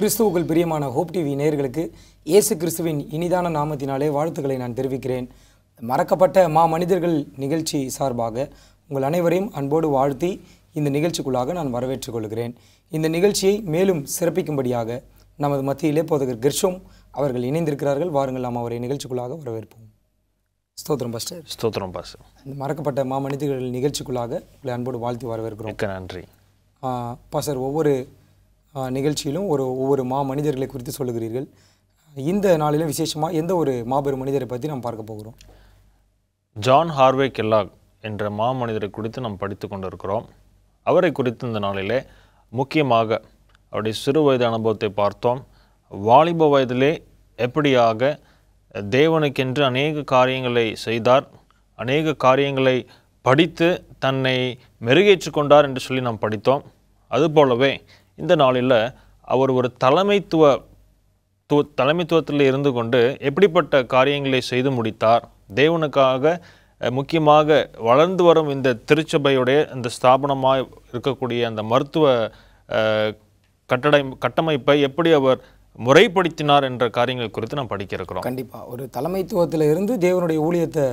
கிறிஸ்துவுக்குள் பிரியமான hope TV நேர்களுக்கு இயேசு கிறிஸ்துவின் இனிதான நாமத்தினாலே வாழ்த்துக்களை நான் தெரிவிக்கிறேன் மறக்கப்பட்ட மா மனிதர்கள் நிகழ்ச்சி சார்பாக உங்கள் அனைவரையும் அன்போடு வாழ்த்தி இந்த நிகழ்ச்சிக்குள்ளாக நான் வரவேற்றுக் கொள்கிறேன் இந்த நிகழ்ச்சியை மேலும் சிறப்பிக்கும்படியாக நமது மத்தியிலே போதகர் கிர்ஷோம் அவர்கள் இணைந்திருக்கிறார்கள் வாருங்கள் நாம் அவரை நிகழ்ச்சிக்குள்ளாக வரவேற்போம் ஸ்தோத்திரம் பாஸ்டர் ஸ்தோத்திரம் பாஸ்டர் இந்த மறக்கப்பட்ட மா மனிதர்கள் நிகழ்ச்சிக்குள்ளாக உங்களை அன்போடு வாழ்த்தி வரவேற்கிறோம் நன்றி பாஸ்டர் ஒவ்வொரு நிகழ்ச்சியிலும் ஒரு ஒவ்வொரு மா மனிதர்களை குறித்து சொல்லுகிறீர்கள் இந்த நாளில் விசேஷமாக எந்த ஒரு மாபெரும் மனிதரை பற்றி நாம் பார்க்க போகிறோம் ஜான் ஹார்வே கெல்லாக் என்ற மா மனிதரை குறித்து நாம் படித்து கொண்டிருக்கிறோம் அவரை குறித்து இந்த நாளிலே முக்கியமாக அவருடைய சிறு வயது அனுபவத்தை பார்த்தோம் வாலிப வயதிலே எப்படியாக தேவனுக்கென்று அநேக காரியங்களை செய்தார் அநேக காரியங்களை படித்து தன்னை மெருகேற்று கொண்டார் என்று சொல்லி நாம் படித்தோம் அதுபோலவே இந்த நாளில் அவர் ஒரு தலைமைத்துவ தலைமைத்துவத்தில் இருந்து கொண்டு எப்படிப்பட்ட காரியங்களை செய்து முடித்தார் தேவனுக்காக முக்கியமாக வளர்ந்து வரும் இந்த திருச்சபையுடைய இந்த ஸ்தாபனமாக இருக்கக்கூடிய அந்த மருத்துவ கட்டடை கட்டமைப்பை எப்படி அவர் முறைப்படுத்தினார் என்ற காரியங்கள் குறித்து நான் படிக்க இருக்கிறோம் கண்டிப்பாக ஒரு தலைமைத்துவத்தில் இருந்து தேவனுடைய ஊழியத்தை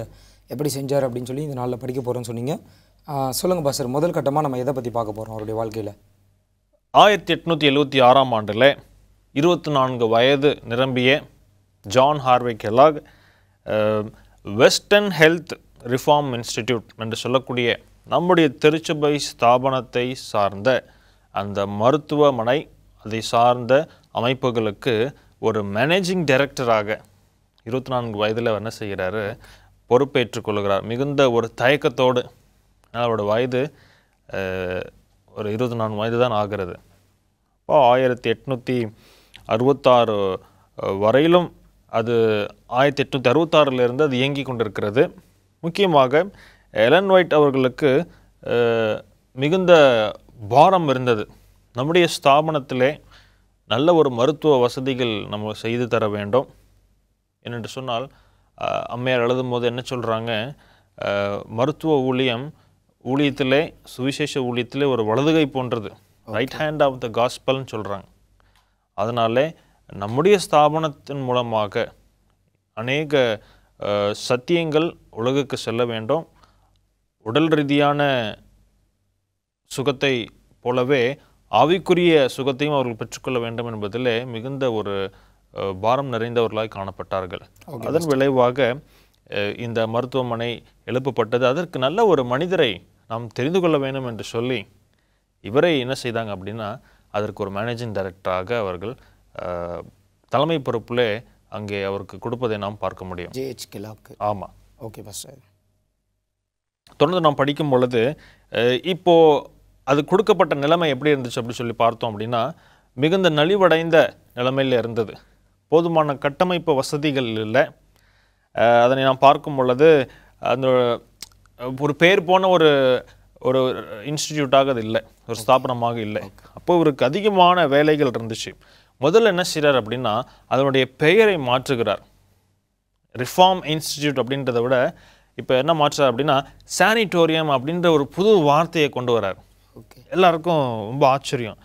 எப்படி செஞ்சார் அப்படின்னு சொல்லி இந்த நாளில் படிக்க போகிறோம்னு சொன்னீங்க சொல்லுங்கள் சார் முதல் கட்டமாக நம்ம எதை பற்றி பார்க்க போகிறோம் அவருடைய வாழ்க்கையில் ஆயிரத்தி எட்நூற்றி எழுபத்தி ஆறாம் ஆண்டில் இருபத்தி நான்கு வயது நிரம்பிய John Harvey Kellogg Western Health Reform Institute என்று சொல்லக்கூடிய நம்முடைய திருச்சபை ஸ்தாபனத்தை சார்ந்த அந்த மருத்துவமனை அதை சார்ந்த அமைப்புகளுக்கு ஒரு மேனேஜிங் டைரக்டராக இருபத்தி நான்கு வயதில் என்ன செய்கிறாரு பொறுப்பேற்றுக்கொள்கிறார் மிகுந்த ஒரு தயக்கத்தோடு அவரோட வயது ஒரு இருபத்தி நான்கு வயது தான் ஆகிறது இப்போ ஆயிரத்தி எட்நூற்றி அறுபத்தாறு வரையிலும் அது ஆயிரத்தி எட்நூற்றி அறுபத்தாறுலேருந்து அது இயங்கி கொண்டிருக்கிறது முக்கியமாக எலன் ஒயிட் அவர்களுக்கு மிகுந்த பாரம் இருந்தது நம்முடைய ஸ்தாபனத்திலே நல்ல ஒரு மருத்துவ வசதிகள் நம்ம செய்து தர வேண்டும் என்னென்று சொன்னால் அம்மையார் எழுதும் போது என்ன சொல்கிறாங்க மருத்துவ ஊழியம் ஊழியத்திலே சுவிசேஷ ஊழியத்திலே ஒரு வலதுகை போன்றது ரைட் ஹேண்ட் ஆஃப் த காஸ்பல்னு சொல்கிறாங்க அதனாலே நம்முடைய ஸ்தாபனத்தின் மூலமாக அநேக சத்தியங்கள் உலகுக்கு செல்ல வேண்டும் உடல் ரீதியான சுகத்தை போலவே ஆவிக்குரிய சுகத்தையும் அவர்கள் பெற்றுக்கொள்ள வேண்டும் என்பதிலே மிகுந்த ஒரு பாரம் நிறைந்தவர்களாய் காணப்பட்டார்கள் அதன் விளைவாக இந்த மருத்துவமனை எழுப்பப்பட்டது அதற்கு நல்ல ஒரு மனிதரை நாம் தெரிந்து கொள்ள வேண்டும் என்று சொல்லி இவரை என்ன செய்தாங்க அப்படின்னா அதற்கு ஒரு மேனேஜிங் டைரக்டராக அவர்கள் தலைமை பொறுப்பிலே அங்கே அவருக்கு கொடுப்பதை நாம் பார்க்க முடியும் ஜேஹெச் ஆமாம் ஓகே சார் தொடர்ந்து நாம் படிக்கும் பொழுது இப்போது அது கொடுக்கப்பட்ட நிலைமை எப்படி இருந்துச்சு அப்படின்னு சொல்லி பார்த்தோம் அப்படின்னா மிகுந்த நலிவடைந்த நிலைமையில் இருந்தது போதுமான கட்டமைப்பு வசதிகள் இல்லை அதனை நாம் பார்க்கும் பொழுது அந்த ஒரு பேர் போன ஒரு ஒரு இன்ஸ்டிடியூட்டாக அது இல்லை ஒரு ஸ்தாபனமாக இல்லை அப்போ இவருக்கு அதிகமான வேலைகள் இருந்துச்சு முதல்ல என்ன செய்கிறார் அப்படின்னா அதனுடைய பெயரை மாற்றுகிறார் ரிஃபார்ம் இன்ஸ்டிடியூட் அப்படின்றத விட இப்போ என்ன மாற்றுறார் அப்படின்னா சானிட்டோரியம் அப்படின்ற ஒரு புது வார்த்தையை கொண்டு வரார் ஓகே எல்லாருக்கும் ரொம்ப ஆச்சரியம்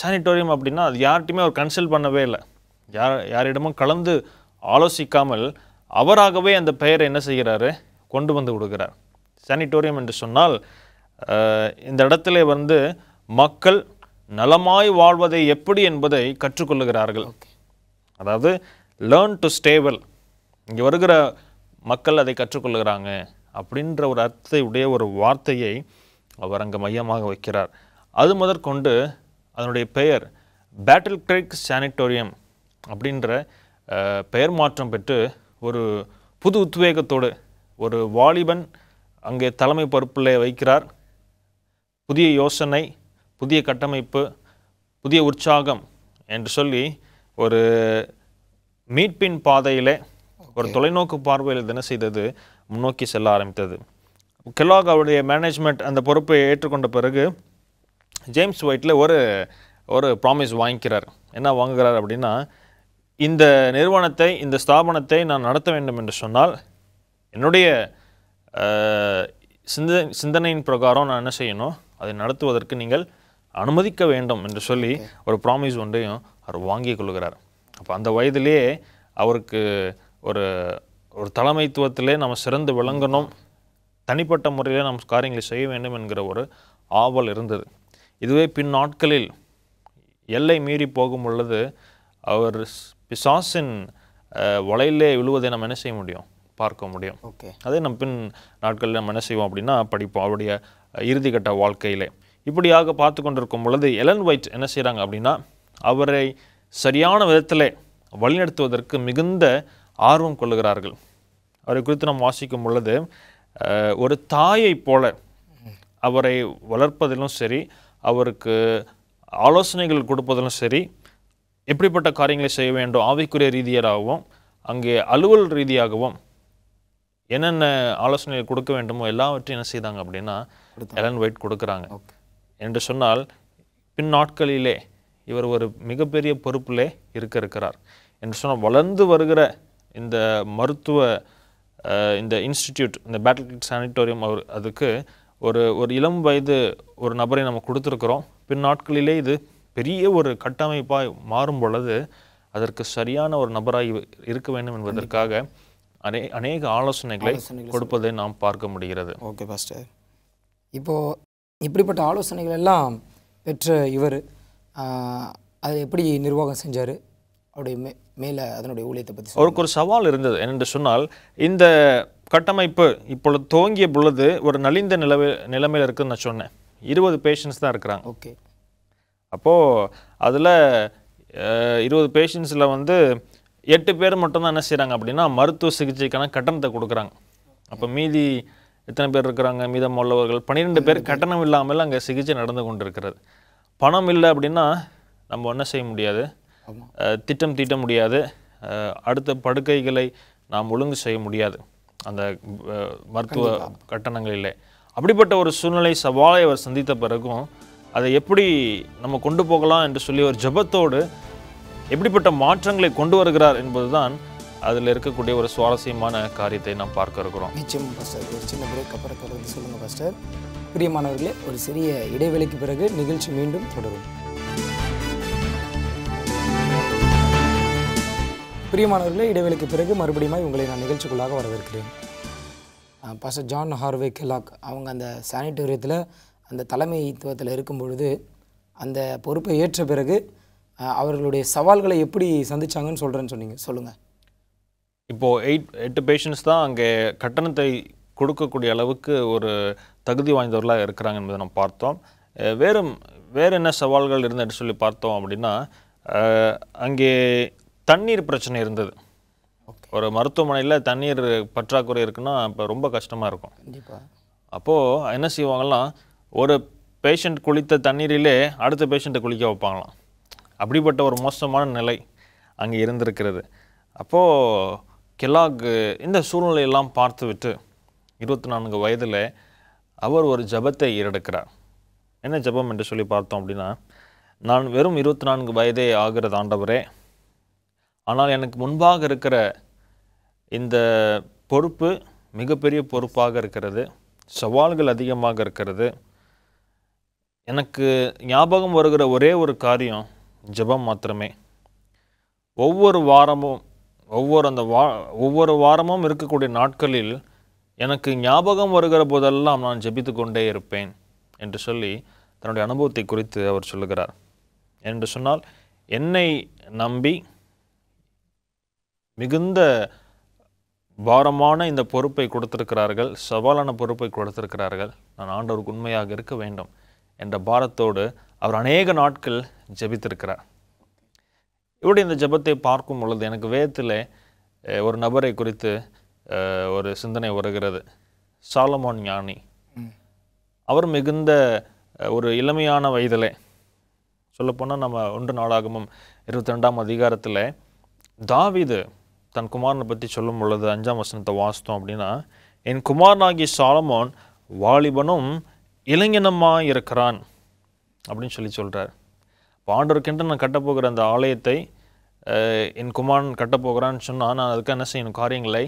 சானிட்டோரியம் அப்படின்னா அது யார்கிட்டையுமே அவர் கன்சல்ட் பண்ணவே இல்லை யார் யாரிடமும் கலந்து ஆலோசிக்காமல் அவராகவே அந்த பெயரை என்ன செய்கிறாரு கொண்டு வந்து விடுகிறார் சானிட்டோரியம் என்று சொன்னால் இந்த இடத்துல வந்து மக்கள் நலமாய் வாழ்வதை எப்படி என்பதை கற்றுக்கொள்ளுகிறார்கள் அதாவது லேர்ன் டு ஸ்டேவல் இங்கே வருகிற மக்கள் அதை கற்றுக்கொள்ளுகிறாங்க அப்படின்ற ஒரு அர்த்தத்தை உடைய ஒரு வார்த்தையை அவர் அங்கே மையமாக வைக்கிறார் அது முதற்கொண்டு அதனுடைய பெயர் பேட்டில் கிரிக் சானிட்டோரியம் அப்படின்ற பெயர் மாற்றம் பெற்று ஒரு புது உத்வேகத்தோடு ஒரு வாலிபன் அங்கே தலைமை பொறுப்பில் வைக்கிறார் புதிய யோசனை புதிய கட்டமைப்பு புதிய உற்சாகம் என்று சொல்லி ஒரு மீட்பின் பாதையில் ஒரு தொலைநோக்கு பார்வையில் தின செய்தது முன்னோக்கி செல்ல ஆரம்பித்தது கெலாக் அவருடைய மேனேஜ்மெண்ட் அந்த பொறுப்பை ஏற்றுக்கொண்ட பிறகு ஜேம்ஸ் ஒயிட்டில் ஒரு ஒரு ப்ராமிஸ் வாங்கிக்கிறார் என்ன வாங்குகிறார் அப்படின்னா இந்த நிறுவனத்தை இந்த ஸ்தாபனத்தை நான் நடத்த வேண்டும் என்று சொன்னால் என்னுடைய சிந்த சிந்தனையின் பிரகாரம் நான் என்ன செய்யணும் அதை நடத்துவதற்கு நீங்கள் அனுமதிக்க வேண்டும் என்று சொல்லி ஒரு ப்ராமிஸ் ஒன்றையும் அவர் வாங்கி கொள்கிறார் அப்போ அந்த வயதிலேயே அவருக்கு ஒரு ஒரு தலைமைத்துவத்திலே நம்ம சிறந்து விளங்கணும் தனிப்பட்ட முறையில் நம் காரியங்களை செய்ய வேண்டும் என்கிற ஒரு ஆவல் இருந்தது இதுவே பின் நாட்களில் எல்லை மீறி போகும் பொழுது அவர் பிசாசின் வலையிலே விழுவதை நம்ம என்ன செய்ய முடியும் பார்க்க முடியும் ஓகே அதே நம்ம பின் நாட்களில் நம்ம என்ன செய்வோம் அப்படின்னா படிப்போம் அவருடைய இறுதிக்கட்ட வாழ்க்கையிலே இப்படியாக பார்த்து கொண்டிருக்கும் பொழுது எலன் ஒயிட் என்ன செய்கிறாங்க அப்படின்னா அவரை சரியான விதத்தில் வழிநடத்துவதற்கு மிகுந்த ஆர்வம் கொள்ளுகிறார்கள் அவரை குறித்து நாம் வாசிக்கும் பொழுது ஒரு தாயைப் போல அவரை வளர்ப்பதிலும் சரி அவருக்கு ஆலோசனைகள் கொடுப்பதிலும் சரி எப்படிப்பட்ட காரியங்களை செய்ய வேண்டும் ஆவிக்குரிய ரீதியராகவும் அங்கே அலுவல் ரீதியாகவும் என்னென்ன ஆலோசனைகள் கொடுக்க வேண்டுமோ எல்லாவற்றையும் என்ன செய்தாங்க அப்படின்னா எலன் ஒயிட் கொடுக்குறாங்க என்று சொன்னால் பின் நாட்களிலே இவர் ஒரு மிகப்பெரிய பொறுப்பிலே இருக்க இருக்கிறார் என்று சொன்னால் வளர்ந்து வருகிற இந்த மருத்துவ இந்த இன்ஸ்டிடியூட் இந்த பேட்டல் சானிட்டோரியம் அவர் அதுக்கு ஒரு ஒரு இளம் வயது ஒரு நபரை நம்ம கொடுத்துருக்குறோம் பின் நாட்களிலே இது பெரிய ஒரு கட்டமைப்பாக மாறும் பொழுது அதற்கு சரியான ஒரு நபராக இருக்க வேண்டும் என்பதற்காக அநே அநேக ஆலோசனைகளை கொடுப்பதை நாம் பார்க்க முடிகிறது ஓகே பாஸ்டர் இப்போது இப்படிப்பட்ட ஆலோசனைகள் எல்லாம் பெற்ற இவர் அதை எப்படி நிர்வாகம் செஞ்சார் அவருடைய மே மேலே அதனுடைய ஊழியத்தை பற்றி அவருக்கு ஒரு சவால் இருந்தது என்னென்று சொன்னால் இந்த கட்டமைப்பு இப்பொழுது துவங்கிய பொழுது ஒரு நலிந்த நிலவை நிலைமையில் இருக்குதுன்னு நான் சொன்னேன் இருபது பேஷண்ட்ஸ் தான் இருக்கிறாங்க ஓகே அப்போது அதில் இருபது பேஷண்ட்ஸில் வந்து எட்டு பேர் மட்டும்தான் என்ன செய்கிறாங்க அப்படின்னா மருத்துவ சிகிச்சைக்கான கட்டணத்தை கொடுக்குறாங்க அப்போ மீதி எத்தனை பேர் இருக்கிறாங்க மீதம் உள்ளவர்கள் பன்னிரெண்டு பேர் கட்டணம் இல்லாமல் அங்கே சிகிச்சை நடந்து கொண்டிருக்கிறது பணம் இல்லை அப்படின்னா நம்ம என்ன செய்ய முடியாது திட்டம் தீட்ட முடியாது அடுத்த படுக்கைகளை நாம் ஒழுங்கு செய்ய முடியாது அந்த மருத்துவ கட்டணங்கள் இல்லை அப்படிப்பட்ட ஒரு சூழ்நிலை சவாலை அவர் சந்தித்த பிறகும் அதை எப்படி நம்ம கொண்டு போகலாம் என்று சொல்லி ஒரு ஜபத்தோடு எப்படிப்பட்ட மாற்றங்களை கொண்டு வருகிறார் என்பதுதான் அதில் இருக்கக்கூடிய ஒரு சுவாரஸ்யமான காரியத்தை நாம் பார்க்க இருக்கிறோம் நிச்சயம் ஒரு சின்ன பிரேக் அப்புறம் தொடர்ந்து பாஸ்டர் பிரியமானவர்களே ஒரு சிறிய இடைவெளிக்கு பிறகு நிகழ்ச்சி மீண்டும் தொடரும் பிரியமானவர்களே இடைவெளிக்கு பிறகு மறுபடியும் உங்களை நான் நிகழ்ச்சிக்குள்ளாக வரவேற்கிறேன் பாச ஜான் ஹார்வே கெலாக் அவங்க அந்த சானிட்டோரியத்தில் அந்த தலைமைத்துவத்தில் இருக்கும் பொழுது அந்த பொறுப்பை ஏற்ற பிறகு அவர்களுடைய சவால்களை எப்படி சந்திச்சாங்கன்னு சொல்கிறேன்னு சொன்னீங்க சொல்லுங்கள் இப்போது எயிட் எட்டு பேஷண்ட்ஸ் தான் அங்கே கட்டணத்தை கொடுக்கக்கூடிய அளவுக்கு ஒரு தகுதி வாய்ந்தவர்களாக இருக்கிறாங்க என்பதை நம்ம பார்த்தோம் வேறும் வேறு என்ன சவால்கள் இருந்தது சொல்லி பார்த்தோம் அப்படின்னா அங்கே தண்ணீர் பிரச்சனை இருந்தது ஒரு மருத்துவமனையில் தண்ணீர் பற்றாக்குறை இருக்குன்னா இப்போ ரொம்ப கஷ்டமாக இருக்கும் கண்டிப்பாக அப்போது என்ன செய்வாங்கலாம் ஒரு பேஷண்ட் குளித்த தண்ணீரிலே அடுத்த பேஷண்ட்டை குளிக்க வைப்பாங்களாம் அப்படிப்பட்ட ஒரு மோசமான நிலை அங்கே இருந்திருக்கிறது அப்போது கெல்லாக் இந்த சூழ்நிலையெல்லாம் பார்த்துவிட்டு இருபத்தி நான்கு வயதில் அவர் ஒரு ஜபத்தை ஈரெடுக்கிறார் என்ன ஜபம் என்று சொல்லி பார்த்தோம் அப்படின்னா நான் வெறும் இருபத்தி நான்கு வயதே ஆகிறது ஆண்டவரே ஆனால் எனக்கு முன்பாக இருக்கிற இந்த பொறுப்பு மிகப்பெரிய பொறுப்பாக இருக்கிறது சவால்கள் அதிகமாக இருக்கிறது எனக்கு ஞாபகம் வருகிற ஒரே ஒரு காரியம் ஜபம் மாத்திரமே ஒவ்வொரு வாரமும் ஒவ்வொரு அந்த வா ஒவ்வொரு வாரமும் இருக்கக்கூடிய நாட்களில் எனக்கு ஞாபகம் வருகிற போதெல்லாம் நான் ஜபித்து கொண்டே இருப்பேன் என்று சொல்லி தன்னுடைய அனுபவத்தை குறித்து அவர் சொல்லுகிறார் என்று சொன்னால் என்னை நம்பி மிகுந்த பாரமான இந்த பொறுப்பை கொடுத்திருக்கிறார்கள் சவாலான பொறுப்பை கொடுத்திருக்கிறார்கள் நான் ஆண்டவருக்கு உண்மையாக இருக்க வேண்டும் என்ற பாரத்தோடு அவர் அநேக நாட்கள் ஜபித்திருக்கிறார் இவருடைய இந்த ஜபத்தை பார்க்கும் பொழுது எனக்கு வேதத்தில் ஒரு நபரை குறித்து ஒரு சிந்தனை வருகிறது சாலமோன் ஞானி அவர் மிகுந்த ஒரு இளமையான வயதிலே சொல்லப்போனால் நம்ம ஒன்று நாளாகமும் இருபத்தி ரெண்டாம் அதிகாரத்தில் தாவிது தன் குமாரனை பற்றி சொல்லும் பொழுது அஞ்சாம் வசனத்தை வாசித்தோம் அப்படின்னா என் குமாரனாகி சாலமோன் வாலிபனும் இளைஞனமாக இருக்கிறான் அப்படின்னு சொல்லி சொல்கிறார் பாண்டவர்கிட்ட நான் கட்டப்போகிற அந்த ஆலயத்தை என் குமாரன் கட்டப்போகிறான்னு சொன்னால் நான் அதுக்காக என்ன செய்யணும் காரியங்களை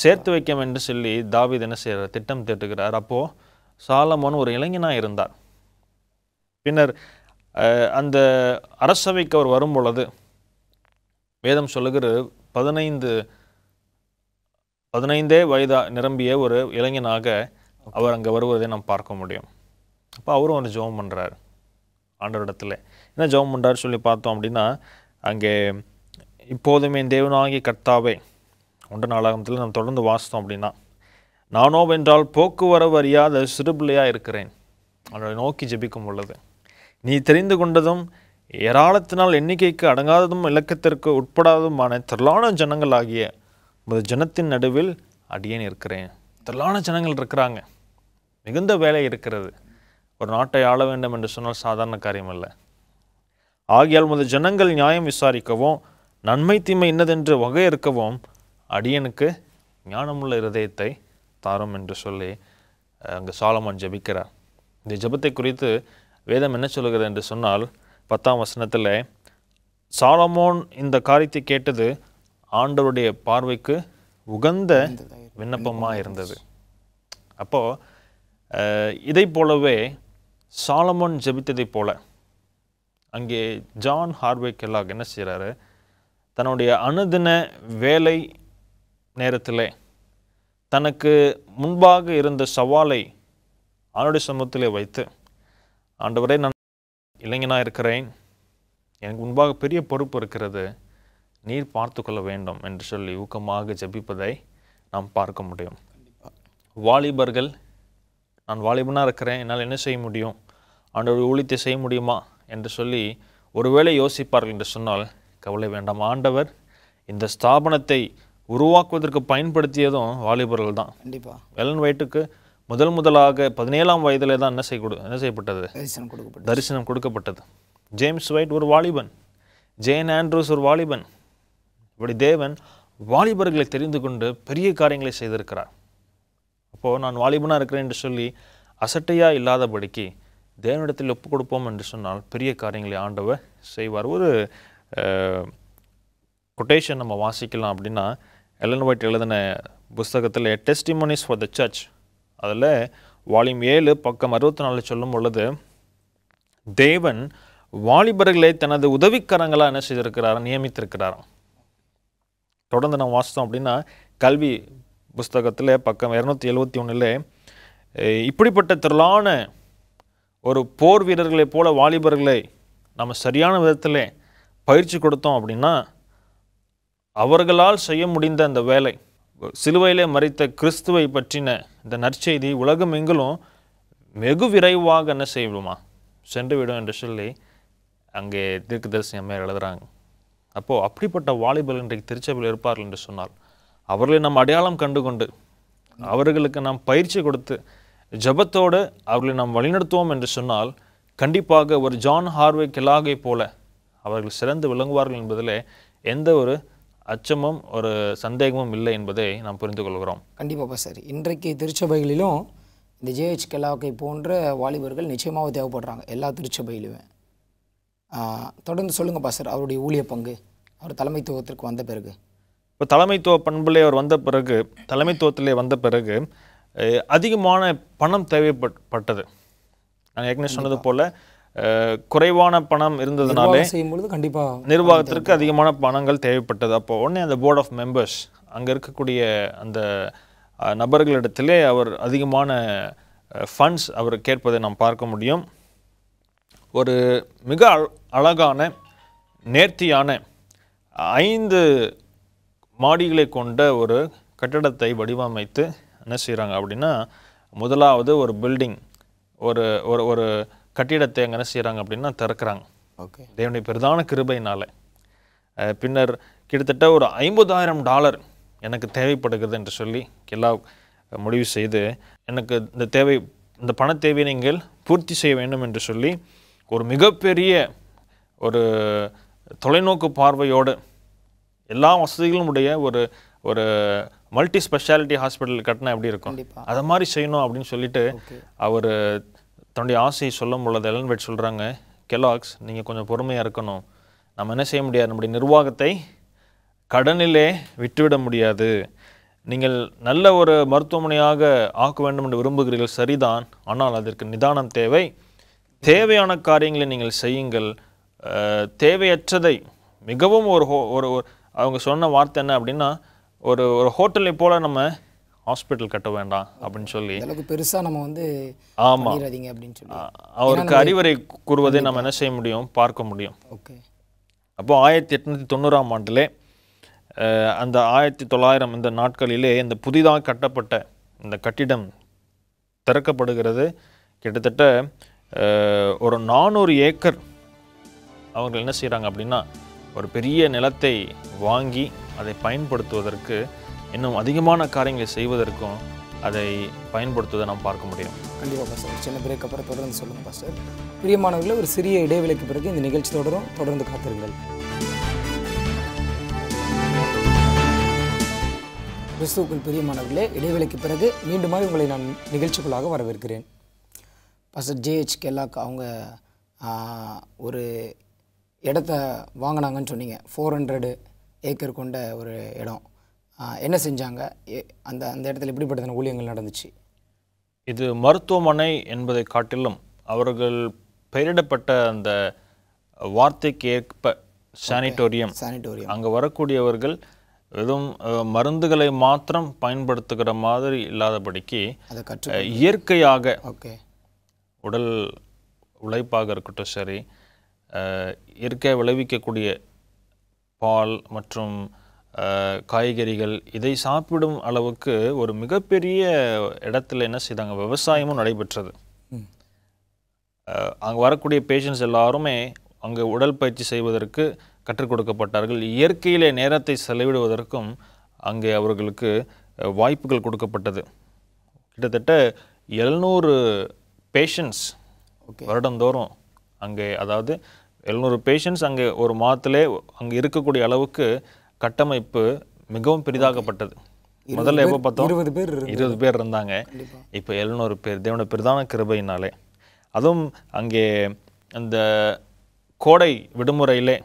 சேர்த்து வைக்க என்று சொல்லி தாவித் என்ன செய்கிறார் திட்டம் தேட்டுக்கிறார் அப்போது சாலமோன் ஒரு இளைஞனாக இருந்தார் பின்னர் அந்த அரசவைக்கு அவர் வரும் பொழுது வேதம் சொல்லுகிற பதினைந்து பதினைந்தே வயதாக நிரம்பிய ஒரு இளைஞனாக அவர் அங்கே வருவதை நாம் பார்க்க முடியும் அப்போ அவரும் ஒரு ஜோம் பண்ணுறாரு ஆண்டவரிடத்தில் என்ன ஜோம் பண்ணுறாரு சொல்லி பார்த்தோம் அப்படின்னா அங்கே இப்போதுமே தேவனாகி கர்த்தாவே ஒன்று நாளாகத்தில் நாம் தொடர்ந்து வாசித்தோம் அப்படின்னா நானோ போக்குவரவு அறியாத சிறுபிள்ளையாக இருக்கிறேன் அவனை நோக்கி ஜபிக்கும் உள்ளது நீ தெரிந்து கொண்டதும் ஏராளத்தினால் எண்ணிக்கைக்கு அடங்காததும் இலக்கத்திற்கு உட்படாததுமான திரளான ஜனங்கள் ஆகிய ஜனத்தின் நடுவில் அடியேன் இருக்கிறேன் திரளான ஜனங்கள் இருக்கிறாங்க மிகுந்த வேலை இருக்கிறது ஒரு நாட்டை ஆள வேண்டும் என்று சொன்னால் சாதாரண காரியம் அல்ல ஆகியால் முதல் ஜனங்கள் நியாயம் விசாரிக்கவும் நன்மை தீமை இன்னதென்று வகையறுக்கவும் அடியனுக்கு ஞானமுள்ள இருதயத்தை தாரும் என்று சொல்லி அங்கு சாலமான் ஜபிக்கிறார் இந்த ஜபத்தை குறித்து வேதம் என்ன சொல்கிறது என்று சொன்னால் பத்தாம் வசனத்தில் சாலமோன் இந்த காரியத்தை கேட்டது ஆண்டவருடைய பார்வைக்கு உகந்த விண்ணப்பமாக இருந்தது அப்போது இதை போலவே சாலமோன் ஜபித்ததை போல அங்கே ஜான் ஹார்வே கெல்லாக் என்ன செய்கிறாரு தன்னுடைய அணுதின வேலை நேரத்தில் தனக்கு முன்பாக இருந்த சவாலை ஆளுடைய சமூகத்திலே வைத்து ஆண்டவரே நான் இளைஞனாக இருக்கிறேன் எனக்கு முன்பாக பெரிய பொறுப்பு இருக்கிறது நீர் பார்த்து கொள்ள வேண்டும் என்று சொல்லி ஊக்கமாக ஜபிப்பதை நாம் பார்க்க முடியும் வாலிபர்கள் நான் வாலிபனாக இருக்கிறேன் என்னால் என்ன செய்ய முடியும் ஆண்டவர் ஊழியத்தை செய்ய முடியுமா என்று சொல்லி ஒருவேளை யோசிப்பார்கள் என்று சொன்னால் கவலை வேண்டாம் ஆண்டவர் இந்த ஸ்தாபனத்தை உருவாக்குவதற்கு பயன்படுத்தியதும் வாலிபர்கள் தான் கண்டிப்பாக வெள்ளன் வயிற்றுக்கு முதல் முதலாக பதினேழாம் வயதில் தான் என்ன செய்ய கொடு என்ன செய்யப்பட்டது தரிசனம் கொடுக்கப்பட்டது ஜேம்ஸ் ஒயிட் ஒரு வாலிபன் ஜேன் ஆண்ட்ரூஸ் ஒரு வாலிபன் இப்படி தேவன் வாலிபர்களை தெரிந்து கொண்டு பெரிய காரியங்களை செய்திருக்கிறார் அப்போது நான் வாலிபனாக இருக்கிறேன் என்று சொல்லி அசட்டையாக இல்லாதபடிக்கு தேவனிடத்தில் ஒப்பு கொடுப்போம் என்று சொன்னால் பெரிய காரியங்களை ஆண்டவர் செய்வார் ஒரு கொட்டேஷன் நம்ம வாசிக்கலாம் அப்படின்னா எலன் ஒயிட் எழுதின புஸ்தகத்தில் டெஸ்டிமோனிஸ் ஃபார் த சர்ச் அதில் வால்யூம் ஏழு பக்கம் அறுபத்தி நாலு சொல்லும் பொழுது தேவன் வாலிபர்களை தனது உதவிக்கரங்களாக என்ன செய்திருக்கிறார் நியமித்திருக்கிறார் தொடர்ந்து நம்ம வாசித்தோம் அப்படின்னா கல்வி புஸ்தகத்தில் பக்கம் இரநூத்தி எழுபத்தி ஒன்றில் இப்படிப்பட்ட திரளான ஒரு போர் வீரர்களைப் போல வாலிபர்களை நம்ம சரியான விதத்தில் பயிற்சி கொடுத்தோம் அப்படின்னா அவர்களால் செய்ய முடிந்த அந்த வேலை சிலுவையிலே மறைத்த கிறிஸ்துவை பற்றின இந்த நற்செய்தி உலகம் எங்கிலும் வெகு விரைவாக என்ன சென்று சென்றுவிடும் என்று சொல்லி அங்கே தீர்க்கதரிசி அம்மையார் எழுதுகிறாங்க அப்போது அப்படிப்பட்ட வாலிபர் இன்றைக்கு திருச்சபையில் இருப்பார்கள் என்று சொன்னால் அவர்களை நாம் அடையாளம் கண்டு கொண்டு அவர்களுக்கு நாம் பயிற்சி கொடுத்து ஜபத்தோடு அவர்களை நாம் வழிநடத்துவோம் என்று சொன்னால் கண்டிப்பாக ஒரு ஜான் ஹார்வே கெலாகை போல அவர்கள் சிறந்து விளங்குவார்கள் என்பதில் எந்த ஒரு அச்சமும் ஒரு சந்தேகமும் இல்லை என்பதை நாம் புரிந்து கொள்கிறோம் கண்டிப்பாக சார் இன்றைக்கு திருச்சபைகளிலும் இந்த ஜேஹெச் கெலாக்கை போன்ற வாலிபர்கள் நிச்சயமாக தேவைப்படுறாங்க எல்லா திருச்சபையிலுமே தொடர்ந்து சொல்லுங்கப்பா சார் அவருடைய ஊழிய பங்கு அவர் தலைமைத்துவத்திற்கு வந்த பிறகு இப்போ தலைமைத்துவ பண்பிலே அவர் வந்த பிறகு தலைமைத்துவத்திலே வந்த பிறகு அதிகமான பணம் தேவைப்பட்டது நாங்கள் ஏற்கனவே சொன்னது போல் குறைவான பணம் இருந்ததுனாலே கண்டிப்பாக நிர்வாகத்திற்கு அதிகமான பணங்கள் தேவைப்பட்டது அப்போ உடனே அந்த போர்ட் ஆஃப் மெம்பர்ஸ் அங்கே இருக்கக்கூடிய அந்த நபர்களிடத்திலே அவர் அதிகமான ஃபண்ட்ஸ் அவர் கேட்பதை நாம் பார்க்க முடியும் ஒரு மிக அழகான நேர்த்தியான ஐந்து மாடிகளை கொண்ட ஒரு கட்டடத்தை வடிவமைத்து என்ன செய்கிறாங்க அப்படின்னா முதலாவது ஒரு பில்டிங் ஒரு ஒரு ஒரு கட்டிடத்தை அங்கே என்ன செய்கிறாங்க அப்படின்னா திறக்கிறாங்க ஓகே தேவனுடைய பிரதான கிருபையினால் பின்னர் கிட்டத்தட்ட ஒரு ஐம்பதாயிரம் டாலர் எனக்கு தேவைப்படுகிறது என்று சொல்லி எல்லா முடிவு செய்து எனக்கு இந்த தேவை இந்த பண தேவையை நீங்கள் பூர்த்தி செய்ய வேண்டும் என்று சொல்லி ஒரு மிகப்பெரிய ஒரு தொலைநோக்கு பார்வையோடு எல்லா வசதிகளும் உடைய ஒரு ஒரு மல்டி ஸ்பெஷாலிட்டி ஹாஸ்பிட்டல் கட்டினா எப்படி இருக்கும் அதை மாதிரி செய்யணும் அப்படின்னு சொல்லிட்டு அவர் தன்னுடைய ஆசையை சொல்லும் பொழுது எலன் சொல்கிறாங்க கெலாக்ஸ் நீங்கள் கொஞ்சம் பொறுமையாக இருக்கணும் நம்ம என்ன செய்ய முடியாது நம்முடைய நிர்வாகத்தை கடனிலே விட்டுவிட முடியாது நீங்கள் நல்ல ஒரு மருத்துவமனையாக ஆக்க வேண்டும் என்று விரும்புகிறீர்கள் சரிதான் ஆனால் அதற்கு நிதானம் தேவை தேவையான காரியங்களை நீங்கள் செய்யுங்கள் தேவையற்றதை மிகவும் ஒரு ஒரு அவங்க சொன்ன வார்த்தை என்ன அப்படின்னா ஒரு ஒரு ஹோட்டலை போல் நம்ம ஹாஸ்பிட்டல் கட்ட வேண்டாம் அப்படின்னு சொல்லி பெருசாக நம்ம வந்து ஆமாம் அப்படின்னு சொல்லி அவருக்கு அறிவுரை கூறுவதை நம்ம என்ன செய்ய முடியும் பார்க்க முடியும் ஓகே அப்போது ஆயிரத்தி எட்நூற்றி தொண்ணூறாம் ஆண்டிலே அந்த ஆயிரத்தி தொள்ளாயிரம் இந்த நாட்களிலே இந்த புதிதாக கட்டப்பட்ட இந்த கட்டிடம் திறக்கப்படுகிறது கிட்டத்தட்ட ஒரு நானூறு ஏக்கர் அவங்க என்ன செய்கிறாங்க அப்படின்னா ஒரு பெரிய நிலத்தை வாங்கி அதை பயன்படுத்துவதற்கு இன்னும் அதிகமான காரியங்களை செய்வதற்கும் அதை பயன்படுத்துவதை நாம் பார்க்க முடியும் கண்டிப்பாக பாஸ்டர் சின்ன பிரேக் அப்புறம் தொடர்ந்து சொல்லுங்கள் பாஸ்டர் பிரியமானவர்களை ஒரு சிறிய இடைவெளிக்கு பிறகு இந்த நிகழ்ச்சி தொடரும் தொடர்ந்து காத்திருங்கள் கிறிஸ்துவுக்குள் பிரியமானவர்களே இடைவெளிக்கு பிறகு மீண்டுமாய் உங்களை நான் நிகழ்ச்சிக்குள்ளாக வரவேற்கிறேன் பாஸ்டர் ஜேஹெச் கெல்லாக் அவங்க ஒரு இடத்த வாங்கினாங்கன்னு சொன்னீங்க ஃபோர் ஹண்ட்ரடு ஏக்கர் கொண்ட ஒரு இடம் என்ன செஞ்சாங்க அந்த அந்த இடத்துல எப்படிப்பட்ட ஊழியங்கள் நடந்துச்சு இது மருத்துவமனை என்பதை காட்டிலும் அவர்கள் பெயரிடப்பட்ட அந்த வார்த்தைக்கு ஏற்ப சானிட்டோரியம் சானிட்டோரியம் அங்கே வரக்கூடியவர்கள் வெறும் மருந்துகளை மாத்திரம் பயன்படுத்துகிற மாதிரி இல்லாதபடிக்கு இயற்கையாக உடல் உழைப்பாக இருக்கட்டும் சரி இருக்க விளைவிக்கக்கூடிய பால் மற்றும் காய்கறிகள் இதை சாப்பிடும் அளவுக்கு ஒரு மிகப்பெரிய இடத்துல என்ன செய்தாங்க விவசாயமும் நடைபெற்றது அங்கே வரக்கூடிய பேஷண்ட்ஸ் எல்லாருமே அங்கே உடற்பயிற்சி செய்வதற்கு கற்றுக் கொடுக்கப்பட்டார்கள் இயற்கையிலே நேரத்தை செலவிடுவதற்கும் அங்கே அவர்களுக்கு வாய்ப்புகள் கொடுக்கப்பட்டது கிட்டத்தட்ட எழுநூறு பேஷண்ட்ஸ் வருடந்தோறும் அங்கே அதாவது எழுநூறு பேஷண்ட்ஸ் அங்கே ஒரு மாதத்திலே அங்கே இருக்கக்கூடிய அளவுக்கு கட்டமைப்பு மிகவும் பெரிதாக்கப்பட்டது முதல்ல எப்போ பார்த்தோம் இருபது பேர் இருபது பேர் இருந்தாங்க இப்போ எழுநூறு பேர் தேவனோட பிரதான கிருபையினாலே அதுவும் அங்கே அந்த கோடை விடுமுறையிலே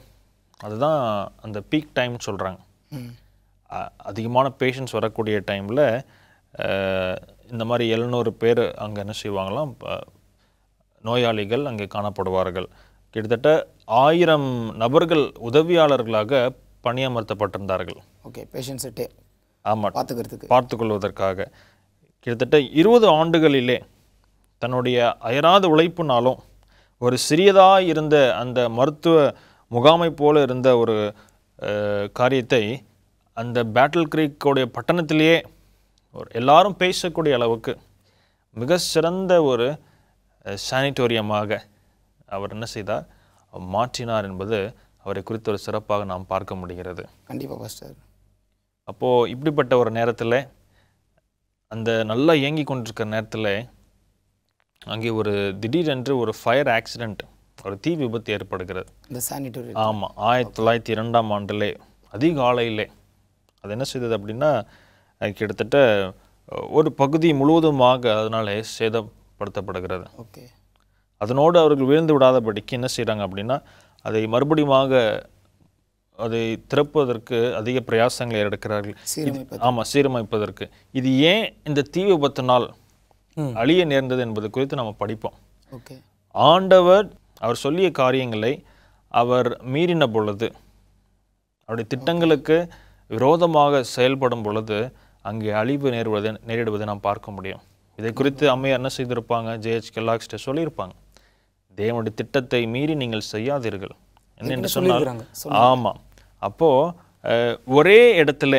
அதுதான் அந்த பீக் டைம்னு சொல்கிறாங்க அதிகமான பேஷண்ட்ஸ் வரக்கூடிய டைமில் இந்த மாதிரி எழுநூறு பேர் அங்கே என்ன செய்வாங்களாம் நோயாளிகள் அங்கே காணப்படுவார்கள் கிட்டத்தட்ட ஆயிரம் நபர்கள் உதவியாளர்களாக பணியமர்த்தப்பட்டிருந்தார்கள் ஓகே பேஷண்ட்ஸ் ஆமாம் பார்த்துக்கிறதுக்கு பார்த்துக்கொள்வதற்காக கிட்டத்தட்ட இருபது ஆண்டுகளிலே தன்னுடைய அயராத உழைப்புனாலும் ஒரு சிறியதாக இருந்த அந்த மருத்துவ முகாமை போல இருந்த ஒரு காரியத்தை அந்த பேட்டில் கிரீக்கோடைய பட்டணத்திலேயே ஒரு எல்லாரும் பேசக்கூடிய அளவுக்கு மிக சிறந்த ஒரு சானிட்டோரியமாக அவர் என்ன செய்தார் மாற்றினார் என்பது அவரை குறித்த ஒரு சிறப்பாக நாம் பார்க்க முடிகிறது கண்டிப்பாக பாஸ்டர் அப்போது இப்படிப்பட்ட ஒரு நேரத்தில் அந்த நல்லா இயங்கி கொண்டிருக்கிற நேரத்தில் அங்கே ஒரு திடீரென்று ஒரு ஃபயர் ஆக்சிடெண்ட் ஒரு தீ விபத்து ஏற்படுகிறது இந்த சானிட்டோரியம் ஆமாம் ஆயிரத்தி தொள்ளாயிரத்தி இரண்டாம் ஆண்டிலே அதிகாலையிலே அது என்ன செய்தது அப்படின்னா கிட்டத்தட்ட ஒரு பகுதி முழுவதுமாக அதனாலே சேதம் படுத்தப்படுகிறது ஓகே அதனோடு அவர்கள் வீழ்ந்து விடாதபடிக்கு என்ன செய்கிறாங்க அப்படின்னா அதை மறுபடியுமாக அதை திறப்பதற்கு அதிக பிரயாசங்களை எடுக்கிறார்கள் ஆமாம் சீரமைப்பதற்கு இது ஏன் இந்த தீ விபத்தினால் அழிய நேர்ந்தது என்பது குறித்து நம்ம படிப்போம் ஓகே ஆண்டவர் அவர் சொல்லிய காரியங்களை அவர் மீறின பொழுது அவருடைய திட்டங்களுக்கு விரோதமாக செயல்படும் பொழுது அங்கே அழிவு நேர்வதை நேரிடுவதை நாம் பார்க்க முடியும் இதை குறித்து அம்மையார் என்ன செய்திருப்பாங்க ஜேஹெச் கெல்லாக்ஸ்டே சொல்லியிருப்பாங்க தேவனுடைய திட்டத்தை மீறி நீங்கள் செய்யாதீர்கள் என்னென்று சொன்னால் ஆமாம் அப்போது ஒரே இடத்துல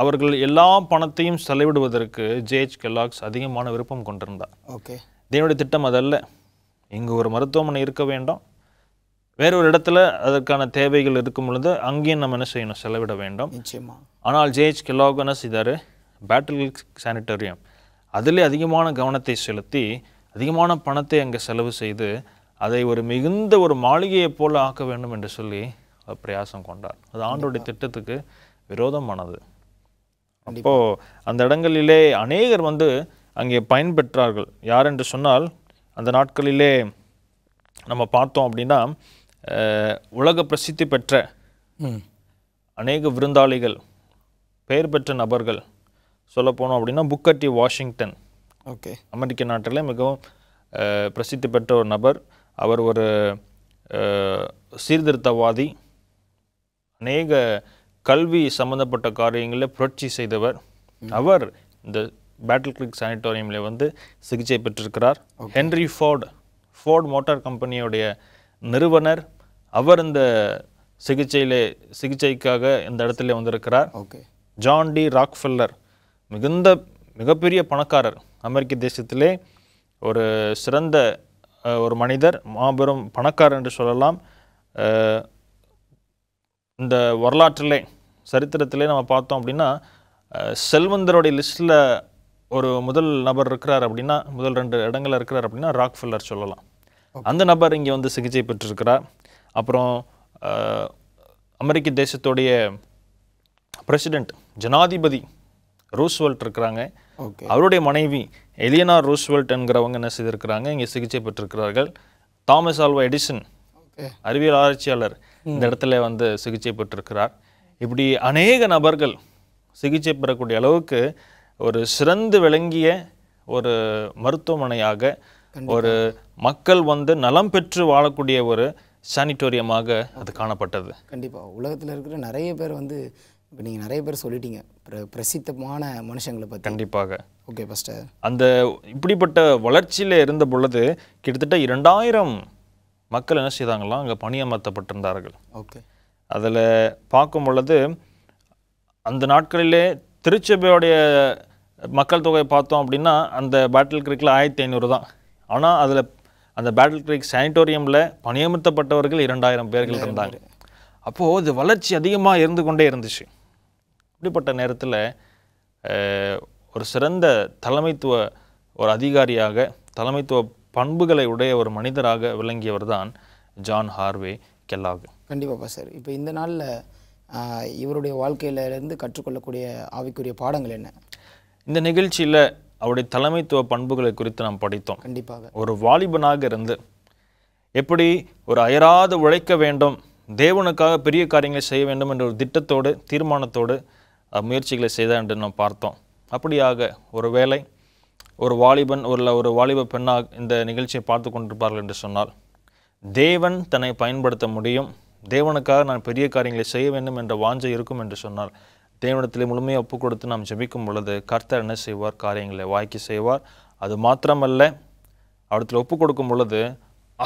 அவர்கள் எல்லா பணத்தையும் செலவிடுவதற்கு ஜேஹெச் கெல்லாக்ஸ் அதிகமான விருப்பம் கொண்டிருந்தார் ஓகே தேவனுடைய திட்டம் அதல்ல இங்கே ஒரு மருத்துவமனை இருக்க வேற வேறொரு இடத்துல அதற்கான தேவைகள் இருக்கும் பொழுது அங்கேயும் நம்ம என்ன செய்யணும் செலவிட வேண்டும் ஆனால் ஜேஹெச் கெல்லாக் என்ன செய்தார் பேட்டில் சானிட்டோரியம் அதிலே அதிகமான கவனத்தை செலுத்தி அதிகமான பணத்தை அங்கே செலவு செய்து அதை ஒரு மிகுந்த ஒரு மாளிகையைப் போல் ஆக்க வேண்டும் என்று சொல்லி பிரயாசம் கொண்டார் அது ஆண்டோடைய திட்டத்துக்கு விரோதமானது அப்போ அந்த இடங்களிலே அநேகர் வந்து அங்கே பயன்பெற்றார்கள் யார் என்று சொன்னால் அந்த நாட்களிலே நம்ம பார்த்தோம் அப்படின்னா உலக பிரசித்தி பெற்ற அநேக விருந்தாளிகள் பெயர் பெற்ற நபர்கள் சொல்ல போனோம் அப்படின்னா புக்கட்டி வாஷிங்டன் ஓகே அமெரிக்க நாட்டில் மிகவும் பிரசித்தி பெற்ற ஒரு நபர் அவர் ஒரு சீர்திருத்தவாதி அநேக கல்வி சம்மந்தப்பட்ட காரியங்களில் புரட்சி செய்தவர் அவர் இந்த பேட்டில் கிளிக் சானிட்டோரியமில் வந்து சிகிச்சை பெற்றிருக்கிறார் ஹென்ரி ஃபோர்டு ஃபோர்ட் மோட்டார் கம்பெனியுடைய நிறுவனர் அவர் இந்த சிகிச்சையிலே சிகிச்சைக்காக இந்த இடத்துல வந்திருக்கிறார் ஓகே ஜான் டி ராக்ஃபில்லர் மிகுந்த மிகப்பெரிய பணக்காரர் அமெரிக்க தேசத்திலே ஒரு சிறந்த ஒரு மனிதர் மாபெரும் பணக்காரர் என்று சொல்லலாம் இந்த வரலாற்றிலே சரித்திரத்திலே நம்ம பார்த்தோம் அப்படின்னா செல்வந்தருடைய லிஸ்ட்டில் ஒரு முதல் நபர் இருக்கிறார் அப்படின்னா முதல் ரெண்டு இடங்களில் இருக்கிறார் அப்படின்னா ராக் ஃபில்லர் சொல்லலாம் அந்த நபர் இங்கே வந்து சிகிச்சை பெற்றிருக்கிறார் அப்புறம் அமெரிக்க தேசத்துடைய பிரசிடெண்ட் ஜனாதிபதி ரூஸ்வெல்ட் இருக்கிறாங்க அவருடைய மனைவி எலியனா ரூஸ்வெல்ட் என்கிறவங்க என்ன செய்திருக்கிறாங்க இங்கே சிகிச்சை பெற்றிருக்கிறார்கள் தாமஸ் ஆல்வா எடிசன் அறிவியல் ஆராய்ச்சியாளர் இந்த இடத்துல வந்து சிகிச்சை பெற்றிருக்கிறார் இப்படி அநேக நபர்கள் சிகிச்சை பெறக்கூடிய அளவுக்கு ஒரு சிறந்து விளங்கிய ஒரு மருத்துவமனையாக ஒரு மக்கள் வந்து நலம் பெற்று வாழக்கூடிய ஒரு சானிட்டோரியமாக அது காணப்பட்டது கண்டிப்பாக உலகத்தில் இருக்கிற நிறைய பேர் வந்து இப்போ நீங்கள் நிறைய பேர் சொல்லிட்டீங்க பிர பிரசித்தமான மனுஷங்களை பற்றி கண்டிப்பாக ஓகே ஃபஸ்ட்டு அந்த இப்படிப்பட்ட வளர்ச்சியில் இருந்த பொழுது கிட்டத்தட்ட இரண்டாயிரம் மக்கள் என்ன செய்தாங்களாம் அங்கே பணியமர்த்தப்பட்டிருந்தார்கள் ஓகே அதில் பார்க்கும் பொழுது அந்த நாட்களிலே திருச்சபையோடைய மக்கள் தொகையை பார்த்தோம் அப்படின்னா அந்த பேட்டில் கிரிக்கில் ஆயிரத்தி ஐநூறு தான் ஆனால் அதில் அந்த பேட்டில் கிரிக் சானிட்டோரியமில் பணியமர்த்தப்பட்டவர்கள் இரண்டாயிரம் பேர்கள் இருந்தாங்க அப்போது இது வளர்ச்சி அதிகமாக இருந்து கொண்டே இருந்துச்சு அப்படிப்பட்ட நேரத்தில் ஒரு சிறந்த தலைமைத்துவ ஒரு அதிகாரியாக தலைமைத்துவ பண்புகளை உடைய ஒரு மனிதராக விளங்கியவர் தான் ஜான் ஹார்வே கெல்லாக் கண்டிப்பாக சார் இப்போ இந்த நாளில் இவருடைய வாழ்க்கையிலேருந்து கற்றுக்கொள்ளக்கூடிய ஆவிக்குரிய பாடங்கள் என்ன இந்த நிகழ்ச்சியில் அவருடைய தலைமைத்துவ பண்புகளை குறித்து நாம் படித்தோம் கண்டிப்பாக ஒரு வாலிபனாக இருந்து எப்படி ஒரு அயராது உழைக்க வேண்டும் தேவனுக்காக பெரிய காரியங்களை செய்ய வேண்டும் என்ற ஒரு திட்டத்தோடு தீர்மானத்தோடு முயற்சிகளை செய்தார் என்று நாம் பார்த்தோம் அப்படியாக ஒரு வேலை ஒரு வாலிபன் ஒரு ஒரு வாலிப பெண்ணாக இந்த நிகழ்ச்சியை பார்த்து கொண்டிருப்பார்கள் என்று சொன்னால் தேவன் தன்னை பயன்படுத்த முடியும் தேவனுக்காக நான் பெரிய காரியங்களை செய்ய வேண்டும் என்ற வாஞ்சை இருக்கும் என்று சொன்னால் தேவனத்தில் முழுமையாக ஒப்பு கொடுத்து நாம் ஜபிக்கும் பொழுது கர்த்தர் என்ன செய்வார் காரியங்களை வாய்க்கு செய்வார் அது மாத்திரமல்ல அவடத்தில் ஒப்பு கொடுக்கும் பொழுது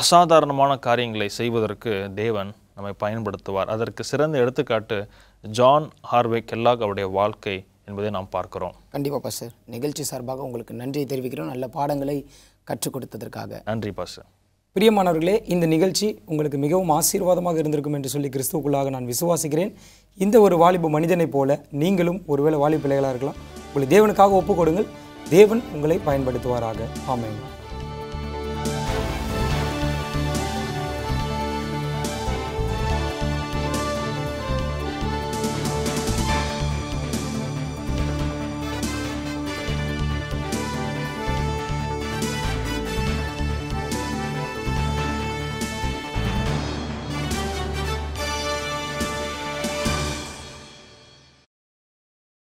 அசாதாரணமான காரியங்களை செய்வதற்கு தேவன் நம்மை பயன்படுத்துவார் அதற்கு சிறந்த எடுத்துக்காட்டு ஜான் ஹார்வே கெல்லாக் அவருடைய வாழ்க்கை என்பதை நாம் பார்க்கிறோம் கண்டிப்பாக சார் நிகழ்ச்சி சார்பாக உங்களுக்கு நன்றியை தெரிவிக்கிறோம் நல்ல பாடங்களை கற்றுக் கொடுத்ததற்காக நன்றி பாஸ்டர் பிரியமானவர்களே இந்த நிகழ்ச்சி உங்களுக்கு மிகவும் ஆசீர்வாதமாக இருந்திருக்கும் என்று சொல்லி கிறிஸ்துவுக்குள்ளாக நான் விசுவாசிக்கிறேன் இந்த ஒரு வாலிபு மனிதனைப் போல நீங்களும் ஒருவேளை வாலிபு பிள்ளைகளாக இருக்கலாம் உங்களை தேவனுக்காக ஒப்புக் கொடுங்கள் தேவன் உங்களை பயன்படுத்துவாராக ஆமேன்